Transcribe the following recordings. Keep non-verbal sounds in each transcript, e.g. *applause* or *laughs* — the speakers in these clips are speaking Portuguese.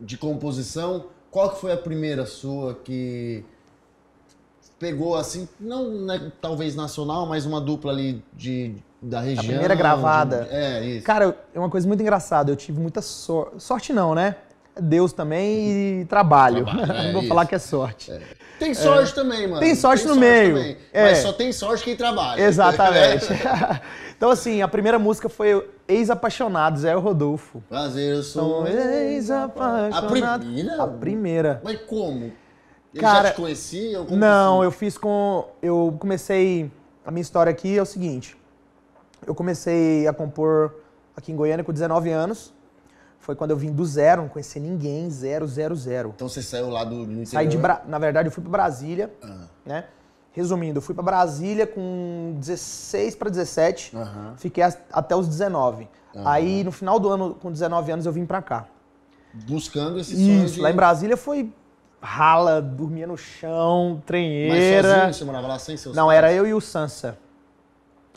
de composição, qual que foi a primeira sua que pegou assim, não né, talvez nacional, mas uma dupla ali de, da região? A primeira gravada. De, é, isso. Cara, é uma coisa muito engraçada. Eu tive muita sorte. Sorte não, né? Deus também e trabalho. trabalho *laughs* é, não vou isso. falar que é sorte. É. Tem sorte é. também, mano. Tem sorte tem no sorte meio. Também, é. mas só tem sorte quem trabalha. Exatamente. *laughs* então, assim, a primeira música foi Ex-Apaixonados, é o Rodolfo. Prazer, eu sou. ex-apaixonado. A primeira? A primeira. Mas como? Eles Cara, já te conhecia? Não, assim? eu fiz com. Eu comecei. A minha história aqui é o seguinte. Eu comecei a compor aqui em Goiânia com 19 anos. Foi quando eu vim do zero, não conhecia ninguém, zero, zero, zero. Então você saiu lá do, do Saí de Bra... Na verdade, eu fui para Brasília, ah. né? Resumindo, eu fui para Brasília com 16 para 17, fiquei até os 19. Aí, no final do ano, com 19 anos, eu vim para cá. Buscando esse sonho Isso, de... lá em Brasília foi rala, dormia no chão, trenheira. Mas sozinho você morava lá sem seus Não, pais? era eu e o Sansa.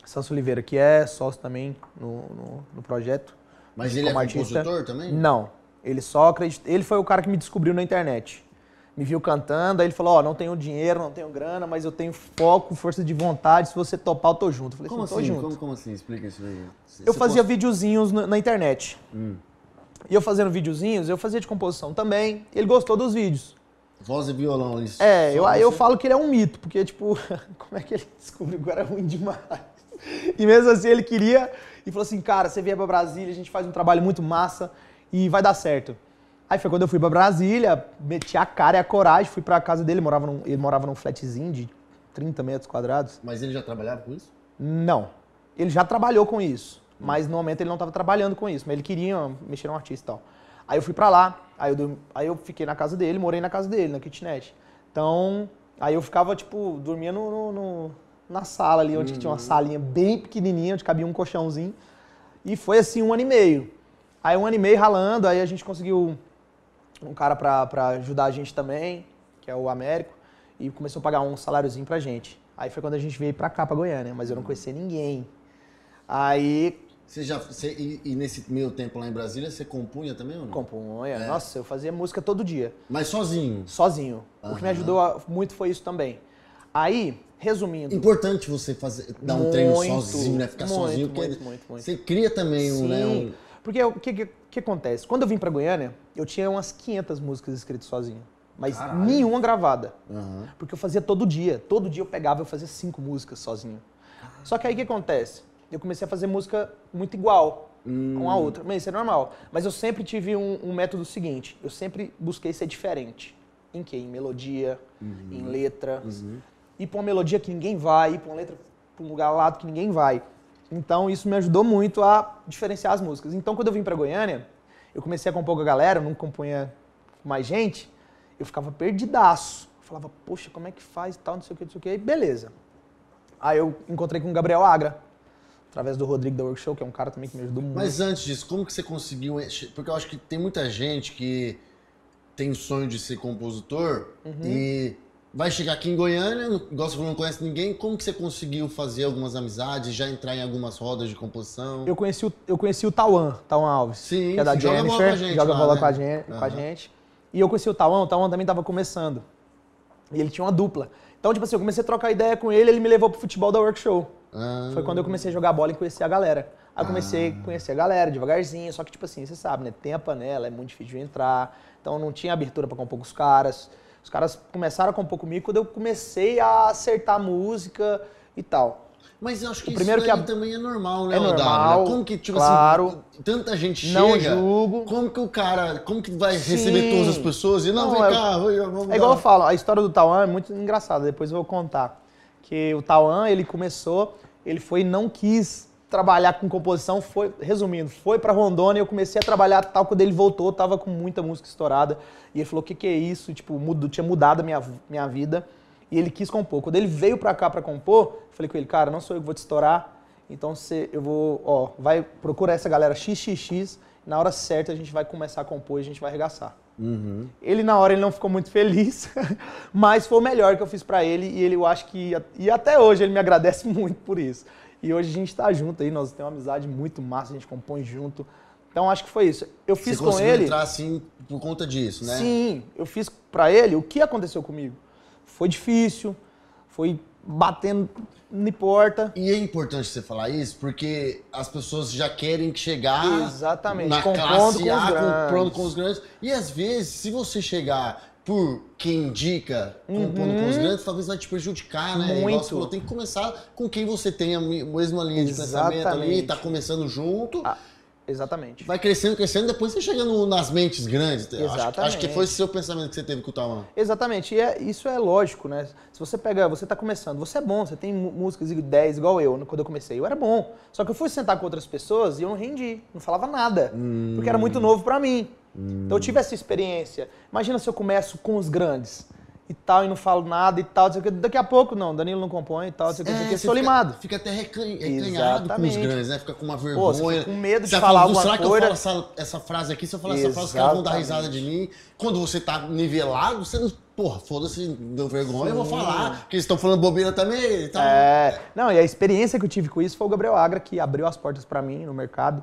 Sansa Oliveira, que é sócio também no, no, no projeto. Mas ele é artista. compositor também? Não. Ele só acredita. Ele foi o cara que me descobriu na internet. Me viu cantando, aí ele falou: Ó, oh, não tenho dinheiro, não tenho grana, mas eu tenho foco, força de vontade. Se você topar, eu tô junto. Eu falei, como assim, Tô assim? junto. Como, como assim? Explica isso aí. Você, eu fazia posta... videozinhos na, na internet. Hum. E eu fazendo videozinhos, eu fazia de composição também. Ele gostou dos vídeos. Voz e violão, isso. É, eu, eu falo que ele é um mito, porque, tipo, *laughs* como é que ele *laughs* descobriu que era ruim demais? E mesmo assim ele queria e falou assim: cara, você vier pra Brasília, a gente faz um trabalho muito massa e vai dar certo. Aí foi quando eu fui pra Brasília, meti a cara e a coragem, fui pra casa dele, morava num, ele morava num flatzinho de 30 metros quadrados. Mas ele já trabalhava com isso? Não. Ele já trabalhou com isso, hum. mas no momento ele não estava trabalhando com isso, mas ele queria mexer um artista e tal. Aí eu fui pra lá, aí eu, aí eu fiquei na casa dele, morei na casa dele, na kitnet. Então, aí eu ficava, tipo, dormia no, no, no na sala ali, onde uhum. tinha uma uhum. salinha bem pequenininha, onde cabia um colchãozinho. E foi assim um ano e meio. Aí um ano e meio ralando, aí a gente conseguiu um cara pra, pra ajudar a gente também, que é o Américo, e começou a pagar um saláriozinho pra gente. Aí foi quando a gente veio pra cá, pra Goiânia, mas eu não uhum. conhecia ninguém. Aí... Você já, você, e, e, nesse meio tempo lá em Brasília, você compunha também ou não? Compunha. É. Nossa, eu fazia música todo dia. Mas sozinho? Sozinho. Uhum. O que me ajudou muito foi isso também. Aí, Resumindo. Importante você fazer, dar muito, um treino sozinho, né? Ficar muito, sozinho. Muito, muito, muito, Você cria também Sim, um, né? Um... Porque o que, que, que, acontece? Quando eu vim para Goiânia, eu tinha umas 500 músicas escritas sozinho. Mas Caralho. nenhuma gravada. Uhum. Porque eu fazia todo dia. Todo dia eu pegava e fazia cinco músicas sozinho. Só que aí o que acontece? Eu comecei a fazer música muito igual hum. com a outra. Mas isso é normal. Mas eu sempre tive um, um método seguinte. Eu sempre busquei ser diferente em que? Em melodia, uhum. em letra. Uhum ir para uma melodia que ninguém vai, ir para uma letra para um lugar lado que ninguém vai. Então isso me ajudou muito a diferenciar as músicas. Então quando eu vim para Goiânia, eu comecei a compor com a galera, não compunha mais gente, eu ficava perdidaço. Eu falava, poxa, como é que faz e tal, não sei o que, não sei o que, e beleza. Aí eu encontrei com o Gabriel Agra, através do Rodrigo da Workshop, que é um cara também que me ajudou muito. Mas antes disso, como que você conseguiu. Porque eu acho que tem muita gente que tem o sonho de ser compositor uhum. e vai chegar aqui em Goiânia, igual você não conhece ninguém. Como que você conseguiu fazer algumas amizades, já entrar em algumas rodas de composição? Eu conheci o, eu conheci o Tauan, Tauan Alves. Sim, que é da Jennifer, joga bola, gente, joga lá, bola né? com, a gente, né? uhum. com a gente. E eu conheci o Tauan, o Tauan também estava começando. E ele tinha uma dupla. Então, tipo assim, eu comecei a trocar ideia com ele, ele me levou pro futebol da workshop. Ah. Foi quando eu comecei a jogar bola e conhecer a galera. Aí eu comecei ah. a conhecer a galera devagarzinho, só que, tipo assim, você sabe, né? Tem a né? panela, é muito difícil de entrar. Então não tinha abertura para compor com os caras. Os caras começaram a compor comigo quando eu comecei a acertar música e tal. Mas eu acho que primeiro isso que a... também é normal, né, é normal, né? Como que, tipo assim, claro, assim, tanta gente não chega... Não julgo. Como que o cara... Como que vai Sim. receber todas as pessoas e não, não vem é... cá, vamos É igual eu falo, a história do Tauan é muito engraçada, depois eu vou contar. Que o Tauan, ele começou, ele foi e não quis trabalhar com composição foi, resumindo, foi para Rondônia, eu comecei a trabalhar tal, quando ele voltou, eu tava com muita música estourada, e ele falou, o que que é isso? Tipo, mudou, tinha mudado a minha, minha vida, e ele quis compor. Quando ele veio para cá para compor, falei com ele, cara, não sou eu que vou te estourar, então você, eu vou, ó, vai, procura essa galera XXX, na hora certa a gente vai começar a compor e a gente vai arregaçar. Uhum. Ele, na hora, ele não ficou muito feliz, *laughs* mas foi o melhor que eu fiz para ele, e ele, eu acho que, e até hoje, ele me agradece *laughs* muito por isso. E hoje a gente está junto aí, nós temos uma amizade muito massa, a gente compõe junto. Então acho que foi isso. Eu fiz Você com ele. entrar assim por conta disso, né? Sim, eu fiz para ele o que aconteceu comigo. Foi difícil, foi batendo na porta. E é importante você falar isso, porque as pessoas já querem chegar Exatamente. na compondo classe com A, comprando com os grandes. E às vezes, se você chegar por quem indica, compondo com os uhum. grandes, talvez vai te prejudicar, né? Muito. falou, tem que começar com quem você tem a mesma linha de Exatamente. pensamento ali, tá começando junto. Ah. Exatamente. Vai crescendo, crescendo, depois você chega no, nas mentes grandes. Exatamente. Acho, acho, que foi esse seu pensamento que você teve com o Tauan. Exatamente. E é, isso é lógico, né? Se você pega, você está começando, você é bom, você tem músicas 10 igual eu, quando eu comecei. Eu era bom. Só que eu fui sentar com outras pessoas e eu não rendi, não falava nada. Hum. Porque era muito novo para mim. Hum. Então eu tive essa experiência. Imagina se eu começo com os grandes e tal, e não falo nada e tal, daqui a pouco não, Danilo não compõe e tal, é, que, sou limado. Fica até reclinhado com os grandes, né? Fica com uma vergonha. Pô, fica com medo de você tá falar alguma será coisa. Será que eu falo essa, essa, frase aqui? Se eu falar Exatamente. essa frase, os caras vão dar risada de mim. Quando você tá nivelado, você não... Porra, foda-se, deu vergonha, Sim. eu vou falar, porque eles estão falando bobina também. Então... É, não, e a experiência que eu tive com isso foi o Gabriel Agra, que abriu as portas para mim no mercado.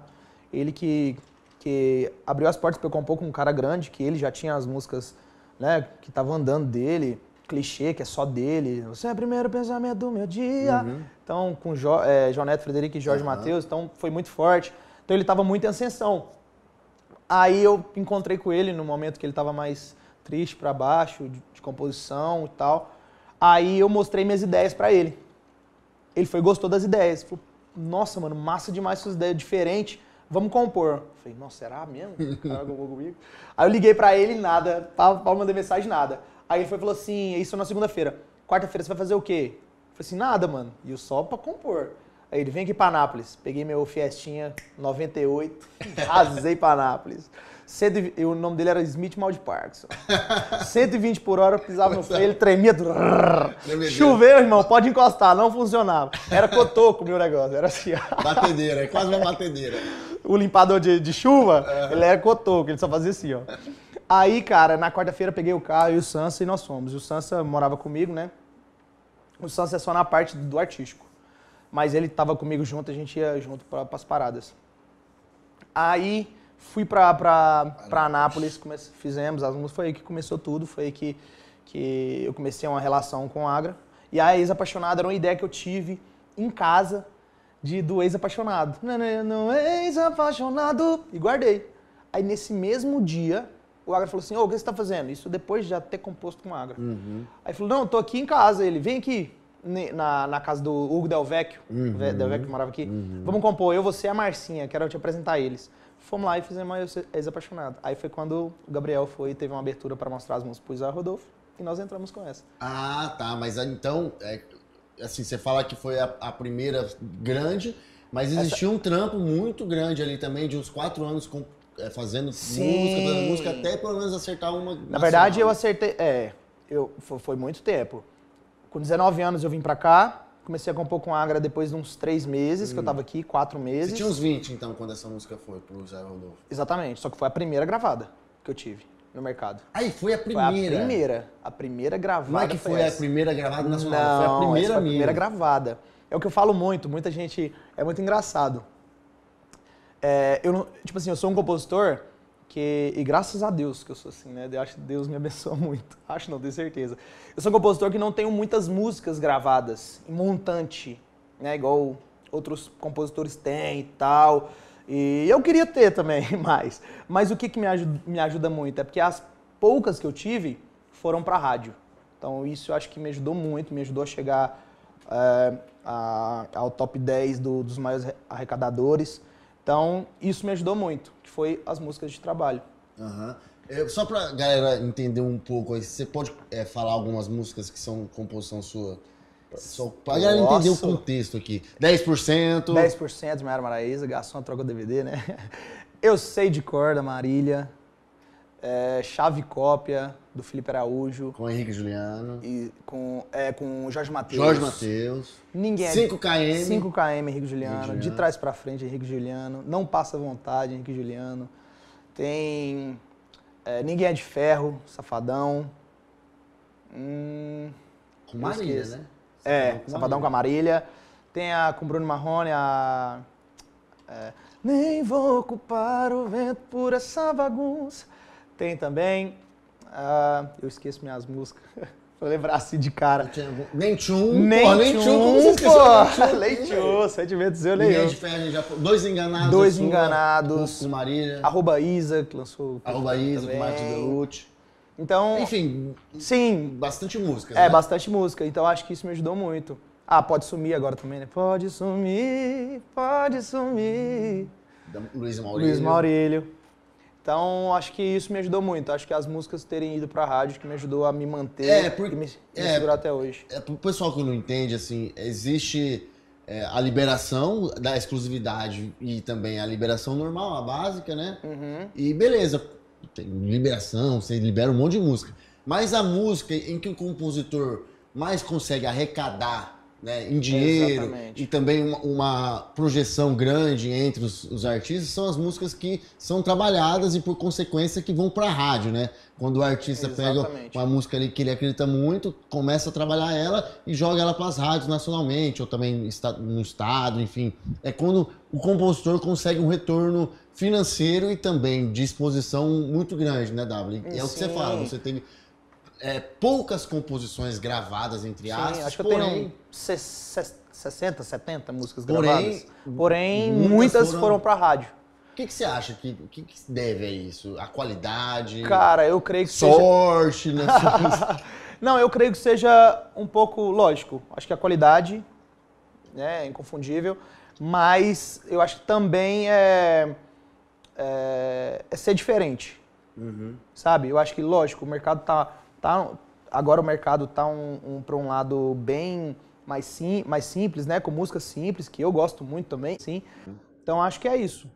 Ele que que abriu as portas para eu compor com um cara grande, que ele já tinha as músicas né, que estavam andando dele, clichê, que é só dele. Você é o primeiro pensamento do meu dia. Uhum. Então, com jo, é, João Neto, Frederico e Jorge uhum. Matheus, então foi muito forte. Então ele estava muito em ascensão. Aí eu encontrei com ele no momento que ele estava mais triste para baixo, de, de composição e tal. Aí eu mostrei minhas ideias para ele. Ele foi gostou das ideias. Falou, nossa, mano, massa demais suas ideias, diferente vamos compor. Falei, nossa, será mesmo? *laughs* comigo. Aí eu liguei pra ele, nada. Paulo mandar mensagem, nada. Aí ele foi, falou assim, é isso na segunda-feira. Quarta-feira você vai fazer o quê? Eu falei assim, nada, mano. E o só pra compor. Aí ele, vem aqui pra Nápoles. Peguei meu Fiestinha 98, *laughs* arrasei pra Nápoles. Cento, o nome dele era Smith Mal de Parkinson. 120 por hora, pisava no freio, ele tremia. Choveu, irmão, pode encostar, não funcionava. Era cotoco o meu negócio, era assim. Batedeira, é quase uma batedeira o limpador de, de chuva, uhum. ele era é cotoco, ele só fazia assim, ó. Aí, cara, na quarta-feira peguei o carro e o Sansa e nós fomos. O Sansa morava comigo, né? O Sansa é só na parte do artístico. Mas ele tava comigo junto, a gente ia junto para as paradas. Aí fui pra, pra, pra Anápolis, comece, fizemos as músicas, foi aí que começou tudo, foi aí que, que eu comecei uma relação com a Agra. E a ex-apaixonada era uma ideia que eu tive em casa, de, do ex-apaixonado. Não, ex-apaixonado. E guardei. Aí nesse mesmo dia, o Agra falou assim: Ô, o que você tá fazendo? Isso depois de já ter composto com o Agra. Uhum. Aí falou: Não, tô aqui em casa. Ele, vem aqui. Na, na casa do Hugo Delvecchio, uhum. Delvecchio que morava aqui. Uhum. Vamos compor, eu, você e a Marcinha, quero te apresentar eles. Fomos lá e fizemos Ex-Apaixonado. Aí foi quando o Gabriel foi e teve uma abertura para mostrar as músicas pro Isar Rodolfo e nós entramos com essa. Ah, tá, mas então é, assim, você fala que foi a, a primeira grande, mas existia Essa... um trampo muito grande ali também, de uns quatro anos com, é, fazendo Sim. música, fazendo música, até pelo menos acertar uma. Na verdade, eu acertei. É, eu, foi, foi, muito tempo. Com 19 anos eu vim pra cá, comecei a compor com a Agra depois de uns três meses, hum. que eu hum. tava aqui, quatro meses. Você tinha uns 20 então quando essa música foi pro Zé Rodolfo? Exatamente, só que foi a primeira gravada que eu tive no mercado. Aí foi a primeira. Foi a primeira. A primeira gravada. Não é que foi, foi a primeira gravada nacional, Não, foi a primeira foi a primeira gravada. É o que eu falo muito, muita gente. É muito engraçado. É, eu, tipo assim, eu sou um compositor que. E graças a Deus que eu sou assim, né? Eu acho que Deus me abençoa *laughs* muito. Acho não, tenho certeza. Eu sou um compositor que não tenho muitas músicas gravadas, em montante, né? Igual outros compositores têm e tal. E eu queria ter também *laughs* mais. Mas o que, que me, ajuda, me ajuda muito é porque as poucas que eu tive foram para rádio. Então isso eu acho que me ajudou muito, me ajudou a chegar é, a, ao top 10 do, dos maiores arrecadadores. Então isso me ajudou muito, que foi as músicas de trabalho. Uhum. É, só para galera entender um pouco, você pode é, falar algumas músicas que são composição sua? Só pra Nossa. galera entender o contexto aqui. 10%. 10% de Maiara Maraíza, garçom troca o DVD, né? *laughs* Eu sei de corda, Marília. É, chave cópia do Felipe Araújo. Com Henrique Juliano. E com, é, com Jorge Matheus. Jorge Matheus. Ninguém. 5KM. É 5KM, Henrique Juliano. Henrique Juliano. De trás para frente, Henrique Juliano. Não passa vontade, Henrique Juliano. Tem. É, Ninguém é de ferro, Safadão. Hum, com Marília, né? É, Safadão com a Marília. Tem a com Bruno Marrone, a. É, Nem vou ocupar o vento por essa bagunça. Tem também. eu esqueço minhas músicas. *laughs* vou lembrar assim de cara. Nem tchum, nem pô, nem tchum, pô. Leitiu, sete vezes eu leio. Dois enganados. Dois enganados. Com Marília. Arroba Isa, que lançou. Arroba Isa, com Martin Belucci. Então. Enfim. Sim. Bastante música. É, né? bastante música. Então acho que isso me ajudou muito. Ah, pode sumir agora também, né? Pode sumir, pode sumir. Da Luiz Maurílio. Luiz Maurílio. Então, acho que isso me ajudou muito. Acho que as músicas terem ido pra rádio que me ajudou a me manter é, porque, e me, me é, segurar até hoje. É, pro pessoal que não entende, assim, existe é, a liberação da exclusividade e também a liberação normal, a básica, né? Uhum. E beleza, tem liberação, você libera um monte de música. Mas a música em que o compositor mais consegue arrecadar né, em dinheiro Exatamente. e também uma, uma, projeção grande entre os, os, artistas são as músicas que são trabalhadas e por consequência que vão para a rádio, né? Quando o artista Exatamente. pega uma música ali que ele acredita muito, começa a trabalhar ela e joga ela para as rádios nacionalmente ou também no estado, enfim. É quando o compositor consegue um retorno financeiro e também de exposição muito grande, né, W? é Sim. o que você fala, você tem é, poucas composições gravadas, entre aspas. Sim, acho que porém, eu tenho 60, 70 músicas gravadas. Porém, muitas, muitas, foram, para pra rádio. O que, que você acha que, que, que deve a isso? A qualidade? Cara, eu creio que Sorte, seja... né? *laughs* Não, eu creio que seja um pouco lógico. Acho que a qualidade né, é inconfundível, mas eu acho que também é, é, é ser diferente. Uhum. Sabe? Eu acho que, lógico, o mercado tá Tá, agora o mercado está um, um, para um lado bem mais, sim, mais simples, né? com músicas simples, que eu gosto muito também. Sim. Então acho que é isso.